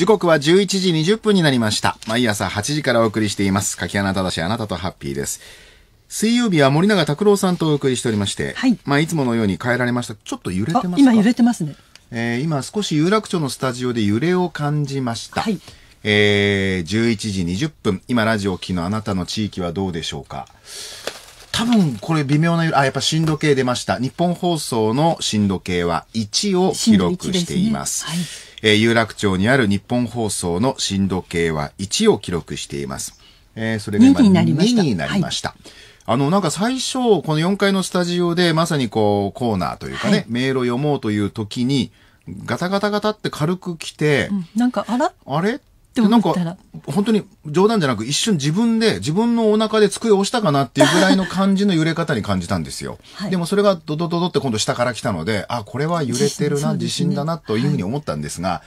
時刻は11時20分になりました。毎朝8時からお送りしています。柿穴正あなたとハッピーです。水曜日は森永拓郎さんとお送りしておりまして、はい。まあ、いつものように変えられました。ちょっと揺れてますか今揺れてますね。えー、今少し有楽町のスタジオで揺れを感じました。はい。えー、11時20分。今ラジオ機のあなたの地域はどうでしょうか多分これ微妙な、あ、やっぱ震度計出ました。日本放送の震度計は1を記録しています。すねはい、えー、有楽町にある日本放送の震度計は1を記録しています。えー、それが今2になりました。2になりました。はいあの、なんか最初、この4階のスタジオで、まさにこう、コーナーというかね、はい、メールを読もうという時に、ガタガタガタって軽く来て、うん、なんか、あらあれって思ったら。本当に冗談じゃなく一瞬自分で自分のお腹で机を押したかなっていうぐらいの感じの揺れ方に感じたんですよ。はい、でもそれがドドドドって今度下から来たので、あ、これは揺れてるな、地震、だなというふうに思ったんですが、はい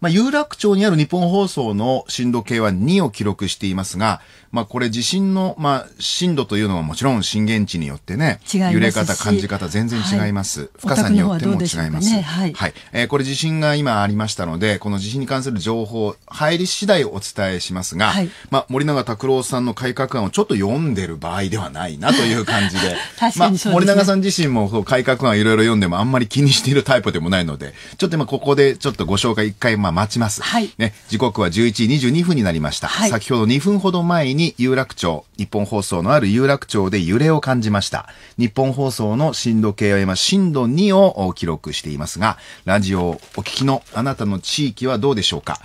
まあ、有楽町にある日本放送の震度計は2を記録していますが、まあ、これ地震の、まあ、震度というのはもちろん震源地によってね、揺れ方、感じ方全然違います。はい、深さによっても違います。ね、はい、はい、えー、これ地震が今ありましたので、この地震に関する情報、入り次第お伝えしますが、はい、まあ、森永拓郎さんの改革案をちょっと読んでる場合ではないなという感じで、確かにそうですね、まあ、森永さん自身も改革案いろいろ読んでもあんまり気にしているタイプでもないので、ちょっと今ここでちょっとご紹介一回まま待ちます。はい。ね、時刻は11時22分になりました。はい、先ほど2分ほど前に有楽町、日本放送のある有楽町で揺れを感じました。日本放送の震度計は今、震度2を記録していますが、ラジオをお聞きのあなたの地域はどうでしょうか。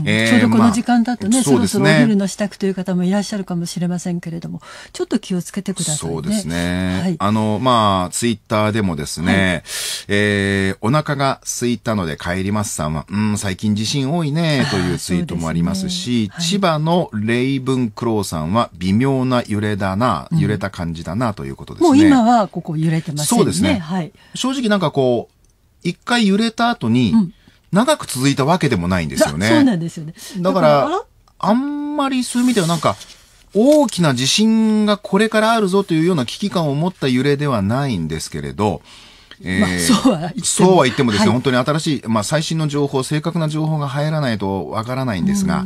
うんえー、ちょうどこの時間だとね、まあ、そろそろお昼の支度という方もいらっしゃるかもしれませんけれども、ちょっと気をつけてください、ね、そうですね。はい、あの、まあ、ツイッターでもですね、はい、えー、お腹が空いたので帰りますさんは、うん、最近近地震多いねというツイートもありますし、すねはい、千葉のレイブンクローさんは微妙な揺れだな、揺れた感じだなということですね。もう今はここ揺れてますね。そうですね。はい、正直なんかこう、一回揺れた後に、長く続いたわけでもないんですよね。うん、そうなんですよね。だから、あんまりそういう意味ではなんか、大きな地震がこれからあるぞというような危機感を持った揺れではないんですけれど、えー、まあ、そうは言ってもそうは言ってもですね、はい、本当に新しい、まあ、最新の情報、正確な情報が入らないとわからないんですが、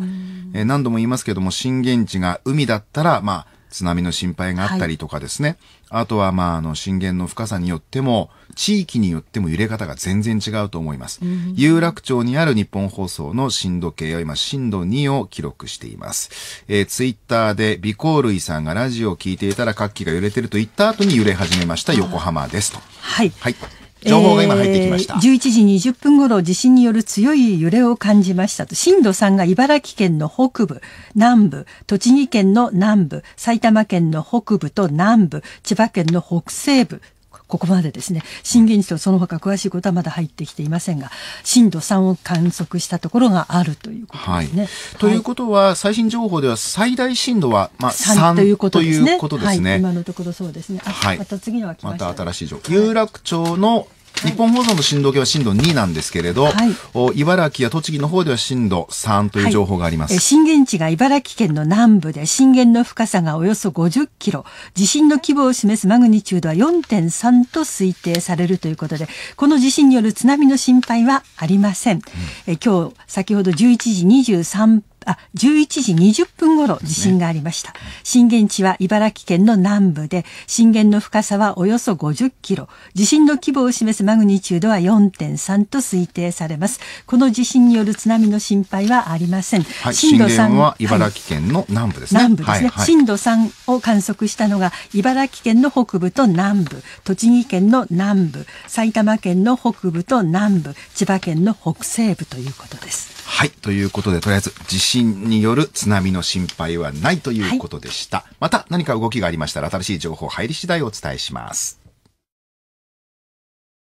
えー、何度も言いますけども、震源地が海だったら、まあ、津波の心配があったりとかですね、はい、あとはまああの震源の深さによっても地域によっても揺れ方が全然違うと思います、うん、有楽町にある日本放送の震度計は今震度2を記録しています、えー、ツイッターで微光類さんがラジオを聞いていたら各機が揺れてると言った後に揺れ始めました横浜ですとはい、はい情報が今入ってきました、えー、11時20分ごろ地震による強い揺れを感じましたと震度3が茨城県の北部南部栃木県の南部埼玉県の北部と南部千葉県の北西部ここまでですね震源地とその他詳しいことはまだ入ってきていませんが震度3を観測したところがあるということですね。はい、ということは、はい、最新情報では最大震度は、まあ、3ということですね。ということですね、はい、今のところそうですね。はい、また次のはまた新しい情報。有楽町の日本放送の震度計は震度2なんですけれど、はい、茨城や栃木の方では震度3という情報があります、はい、震源地が茨城県の南部で震源の深さがおよそ50キロ地震の規模を示すマグニチュードは4.3と推定されるということでこの地震による津波の心配はありません、うん、え今日先ほど11時23あ、11時20分ごろ地震がありました。ね、震源地は茨城県の南部で、震源の深さはおよそ50キロ、地震の規模を示すマグニチュードは4.3と推定されます。この地震による津波の心配はありません。はい、震度3は茨城県の南部ですね。はい、南部ですね、はい、震度3を観測したのが茨城県の北部と南部、栃木県の南部、埼玉県の北部と南部、千葉県の北西部ということです。はい。ということで、とりあえず地震による津波の心配はないということでした。はい、また何か動きがありましたら新しい情報入り次第お伝えします。